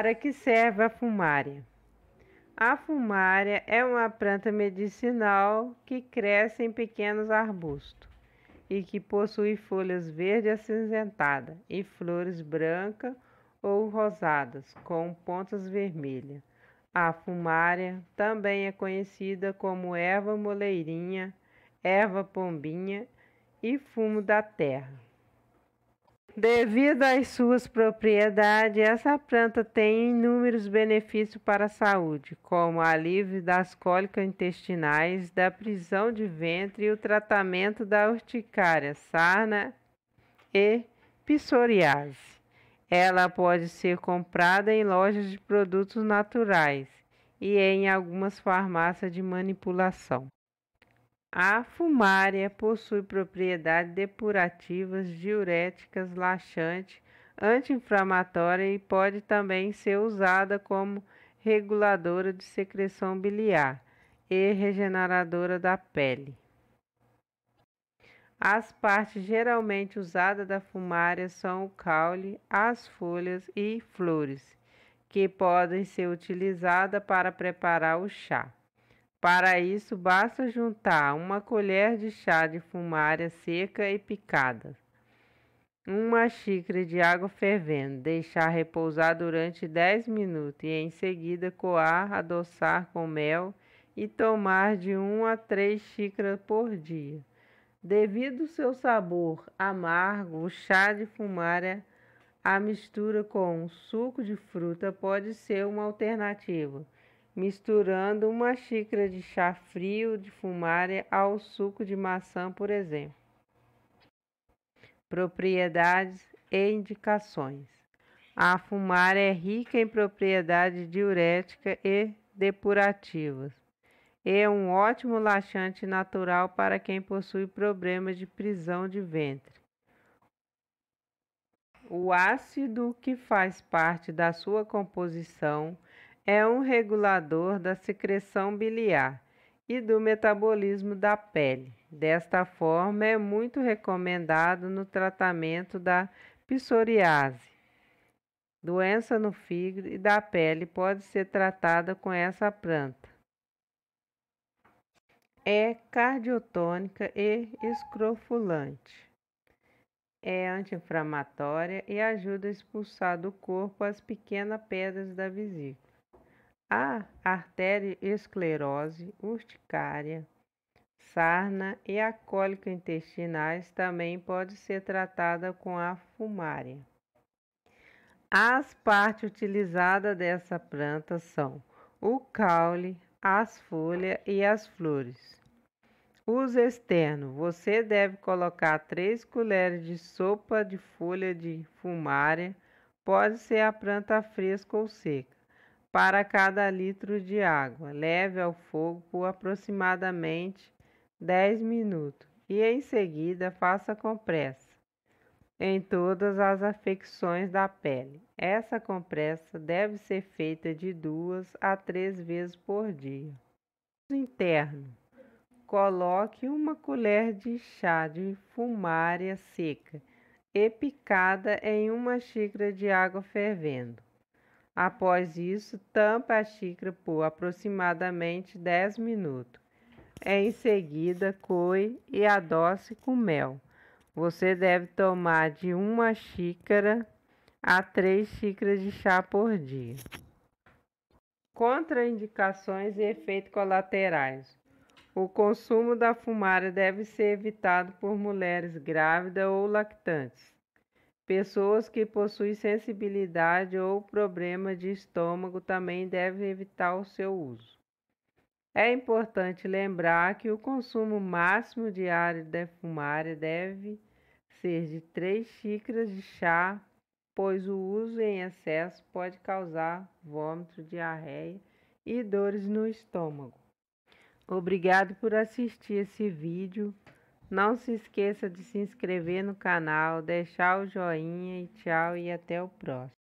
Para que serve a fumária? A fumária é uma planta medicinal que cresce em pequenos arbustos e que possui folhas verde acinzentada e flores brancas ou rosadas com pontas vermelhas. A fumária também é conhecida como erva moleirinha, erva pombinha e fumo da terra. Devido às suas propriedades, essa planta tem inúmeros benefícios para a saúde, como alívio das cólicas intestinais, da prisão de ventre e o tratamento da urticária, sarna e psoriase. Ela pode ser comprada em lojas de produtos naturais e em algumas farmácias de manipulação. A fumária possui propriedades depurativas, diuréticas, laxante, anti-inflamatória e pode também ser usada como reguladora de secreção biliar e regeneradora da pele. As partes geralmente usadas da fumária são o caule, as folhas e flores, que podem ser utilizadas para preparar o chá. Para isso, basta juntar uma colher de chá de fumária seca e picada, uma xícara de água fervendo, deixar repousar durante 10 minutos e em seguida coar, adoçar com mel e tomar de 1 a 3 xícaras por dia. Devido ao seu sabor amargo, o chá de fumária, a mistura com um suco de fruta pode ser uma alternativa misturando uma xícara de chá frio de fumária ao suco de maçã, por exemplo. Propriedades e indicações. A fumária é rica em propriedades diuréticas e depurativas. É um ótimo laxante natural para quem possui problemas de prisão de ventre. O ácido que faz parte da sua composição é um regulador da secreção biliar e do metabolismo da pele. Desta forma, é muito recomendado no tratamento da psoriase. Doença no fígado e da pele pode ser tratada com essa planta. É cardiotônica e escrofulante. É anti-inflamatória e ajuda a expulsar do corpo as pequenas pedras da vesícula a arteriosclerose, urticária, sarna e a cólica intestinais também pode ser tratada com a fumária. As partes utilizadas dessa planta são o caule, as folhas e as flores. Uso externo: você deve colocar 3 colheres de sopa de folha de fumária, pode ser a planta fresca ou seca para cada litro de água. Leve ao fogo por aproximadamente 10 minutos e em seguida faça compressa em todas as afecções da pele. Essa compressa deve ser feita de duas a três vezes por dia. Interno. Coloque uma colher de chá de fumária seca e picada em uma xícara de água fervendo. Após isso, tampa a xícara por aproximadamente 10 minutos. Em seguida, coe e adoce com mel. Você deve tomar de uma xícara a três xícaras de chá por dia. Contraindicações e efeitos colaterais. O consumo da fumária deve ser evitado por mulheres grávidas ou lactantes. Pessoas que possuem sensibilidade ou problema de estômago também devem evitar o seu uso. É importante lembrar que o consumo máximo diário de fumária deve ser de 3 xícaras de chá, pois o uso em excesso pode causar vômito, diarreia e dores no estômago. Obrigado por assistir esse vídeo. Não se esqueça de se inscrever no canal, deixar o joinha e tchau e até o próximo.